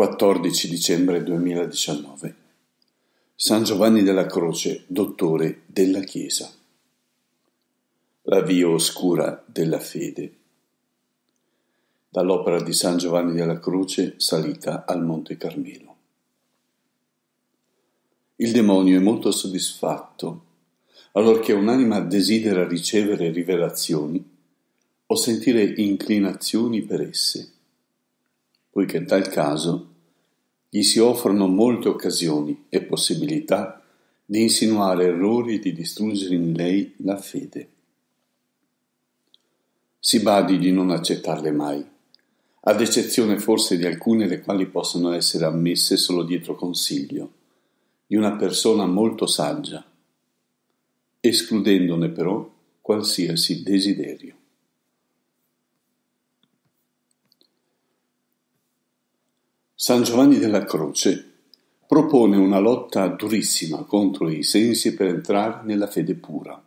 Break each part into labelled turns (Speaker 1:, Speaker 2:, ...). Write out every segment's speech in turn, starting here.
Speaker 1: 14 dicembre 2019. San Giovanni della Croce, dottore della Chiesa. La via oscura della fede. Dall'opera di San Giovanni della Croce salita al Monte Carmelo. Il demonio è molto soddisfatto allorché un'anima desidera ricevere rivelazioni o sentire inclinazioni per esse poiché in tal caso gli si offrono molte occasioni e possibilità di insinuare errori e di distruggere in lei la fede. Si badi di non accettarle mai, ad eccezione forse di alcune le quali possono essere ammesse solo dietro consiglio di una persona molto saggia, escludendone però qualsiasi desiderio. San Giovanni della Croce propone una lotta durissima contro i sensi per entrare nella fede pura.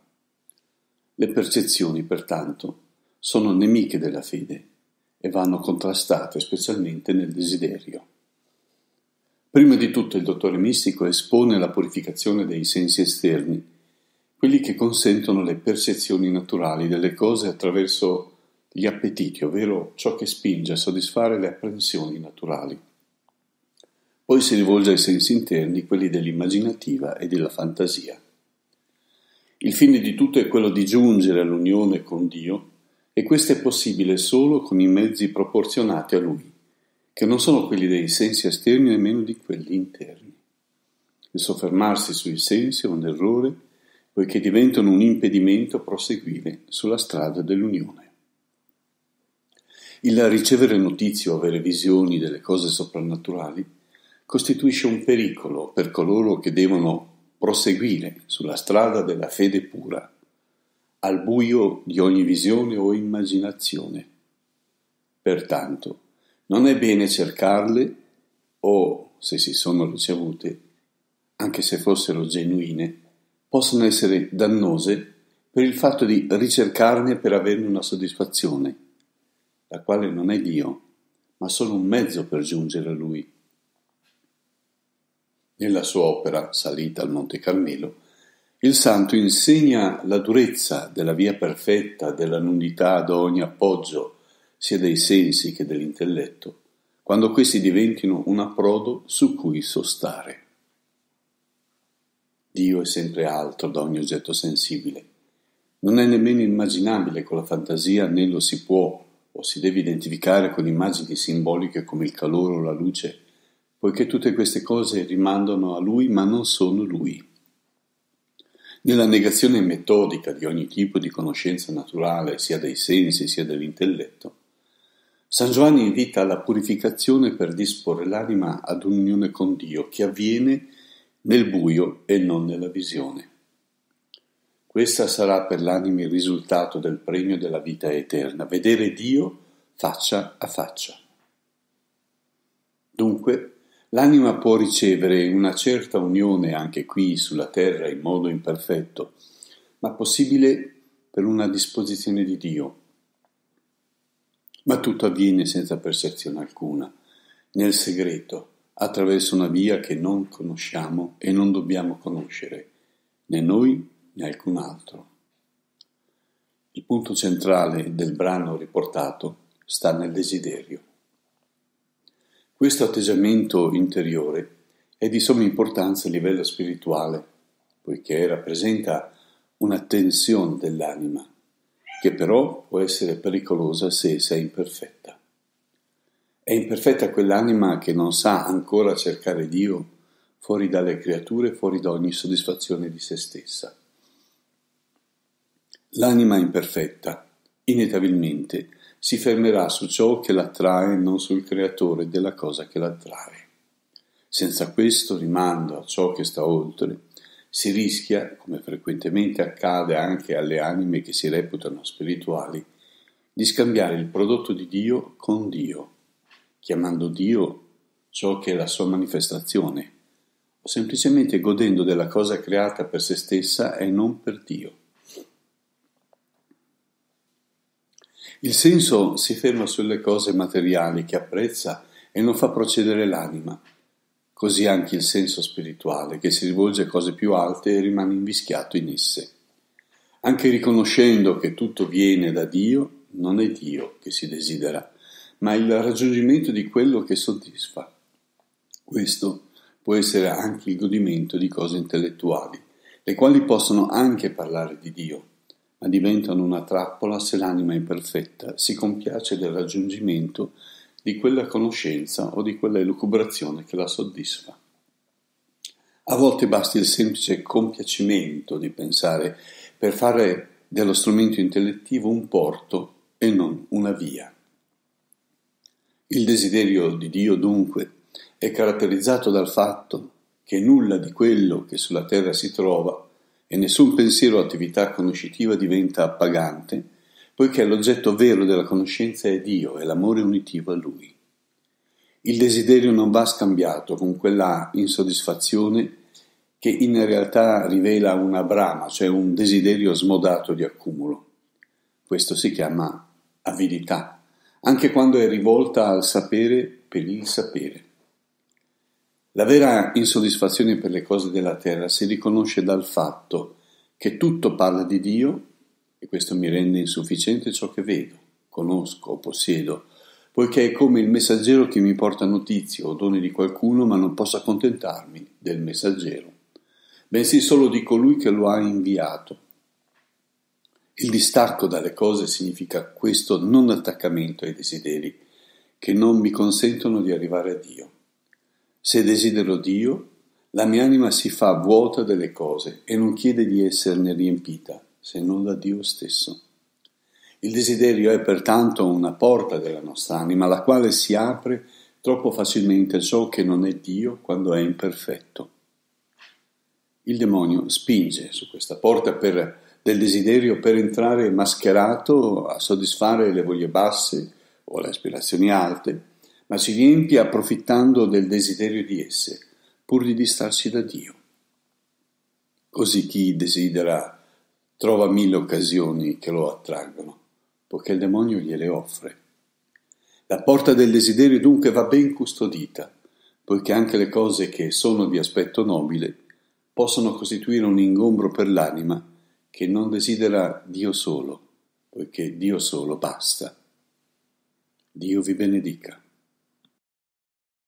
Speaker 1: Le percezioni, pertanto, sono nemiche della fede e vanno contrastate specialmente nel desiderio. Prima di tutto il dottore mistico espone la purificazione dei sensi esterni, quelli che consentono le percezioni naturali delle cose attraverso gli appetiti, ovvero ciò che spinge a soddisfare le apprensioni naturali poi si rivolge ai sensi interni, quelli dell'immaginativa e della fantasia. Il fine di tutto è quello di giungere all'unione con Dio e questo è possibile solo con i mezzi proporzionati a Lui, che non sono quelli dei sensi esterni né meno di quelli interni. Il soffermarsi sui sensi è un errore, poiché diventano un impedimento a proseguire sulla strada dell'unione. Il ricevere notizie o avere visioni delle cose soprannaturali costituisce un pericolo per coloro che devono proseguire sulla strada della fede pura, al buio di ogni visione o immaginazione. Pertanto, non è bene cercarle o, se si sono ricevute, anche se fossero genuine, possono essere dannose per il fatto di ricercarne per averne una soddisfazione, la quale non è Dio, ma solo un mezzo per giungere a Lui nella sua opera Salita al Monte Carmelo, il santo insegna la durezza della via perfetta, della nudità ad ogni appoggio, sia dei sensi che dell'intelletto, quando questi diventino un approdo su cui sostare. Dio è sempre altro da ogni oggetto sensibile. Non è nemmeno immaginabile con la fantasia né lo si può o si deve identificare con immagini simboliche come il calore o la luce poiché tutte queste cose rimandano a lui ma non sono lui. Nella negazione metodica di ogni tipo di conoscenza naturale, sia dei sensi sia dell'intelletto, San Giovanni invita alla purificazione per disporre l'anima ad un'unione con Dio che avviene nel buio e non nella visione. Questa sarà per l'anima il risultato del premio della vita eterna, vedere Dio faccia a faccia. Dunque L'anima può ricevere una certa unione anche qui sulla terra in modo imperfetto, ma possibile per una disposizione di Dio. Ma tutto avviene senza percezione alcuna, nel segreto, attraverso una via che non conosciamo e non dobbiamo conoscere, né noi né alcun altro. Il punto centrale del brano riportato sta nel desiderio. Questo atteggiamento interiore è di somma importanza a livello spirituale, poiché rappresenta una tensione dell'anima, che però può essere pericolosa se essa è imperfetta. È imperfetta quell'anima che non sa ancora cercare Dio fuori dalle creature, fuori da ogni soddisfazione di se stessa. L'anima imperfetta, inevitabilmente, si fermerà su ciò che l'attrae e non sul creatore della cosa che l'attrae. Senza questo rimando a ciò che sta oltre, si rischia, come frequentemente accade anche alle anime che si reputano spirituali, di scambiare il prodotto di Dio con Dio, chiamando Dio ciò che è la sua manifestazione, o semplicemente godendo della cosa creata per se stessa e non per Dio. Il senso si ferma sulle cose materiali che apprezza e non fa procedere l'anima. Così anche il senso spirituale, che si rivolge a cose più alte e rimane invischiato in esse. Anche riconoscendo che tutto viene da Dio, non è Dio che si desidera, ma il raggiungimento di quello che soddisfa. Questo può essere anche il godimento di cose intellettuali, le quali possono anche parlare di Dio, ma diventano una trappola se l'anima imperfetta si compiace del raggiungimento di quella conoscenza o di quella elucubrazione che la soddisfa. A volte basti il semplice compiacimento di pensare per fare dello strumento intellettivo un porto e non una via. Il desiderio di Dio dunque è caratterizzato dal fatto che nulla di quello che sulla terra si trova e nessun pensiero o attività conoscitiva diventa appagante, poiché l'oggetto vero della conoscenza è Dio e l'amore unitivo a Lui. Il desiderio non va scambiato con quella insoddisfazione che in realtà rivela una brama, cioè un desiderio smodato di accumulo. Questo si chiama avidità, anche quando è rivolta al sapere per il sapere. La vera insoddisfazione per le cose della terra si riconosce dal fatto che tutto parla di Dio e questo mi rende insufficiente ciò che vedo, conosco o possiedo, poiché è come il messaggero che mi porta notizie o doni di qualcuno, ma non posso accontentarmi del messaggero, bensì solo di colui che lo ha inviato. Il distacco dalle cose significa questo non attaccamento ai desideri, che non mi consentono di arrivare a Dio. Se desidero Dio, la mia anima si fa vuota delle cose e non chiede di esserne riempita, se non da Dio stesso. Il desiderio è pertanto una porta della nostra anima, alla quale si apre troppo facilmente ciò che non è Dio quando è imperfetto. Il demonio spinge su questa porta per, del desiderio per entrare mascherato a soddisfare le voglie basse o le aspirazioni alte, ma si riempie approfittando del desiderio di esse, pur di distarsi da Dio. Così chi desidera trova mille occasioni che lo attraggono, poiché il demonio gliele offre. La porta del desiderio dunque va ben custodita, poiché anche le cose che sono di aspetto nobile possono costituire un ingombro per l'anima che non desidera Dio solo, poiché Dio solo basta. Dio vi benedica.